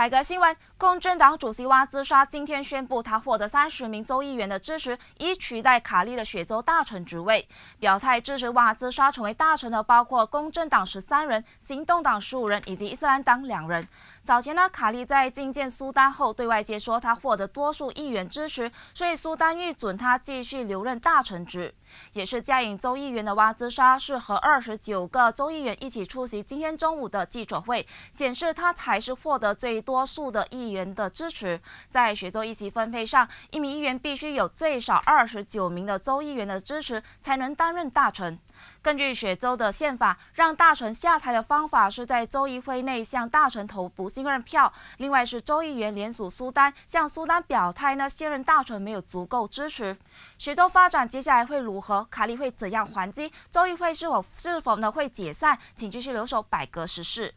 改革新闻：共政党主席瓦兹沙今天宣布，他获得三十名州议员的支持，以取代卡利的雪州大臣职位。表态支持瓦兹沙成为大臣的包括公正党十三人、行动党十五人以及伊斯兰党两人。早前呢，卡利在觐见苏丹后对外界说，他获得多数议员支持，所以苏丹预准他继续留任大臣职。也是加引州议员的瓦兹沙是和二十九个州议员一起出席今天中午的记者会，显示他才是获得最多。多数的议员的支持，在雪州议席分配上，一名议员必须有最少二十九名的州议员的支持，才能担任大臣。根据雪州的宪法，让大臣下台的方法是在州议会内向大臣投不信任票。另外是州议员联署苏丹，向苏丹表态呢，现任大臣没有足够支持。雪州发展接下来会如何？卡利会怎样还击？州议会是否是否呢会解散？请继续留守百格时事。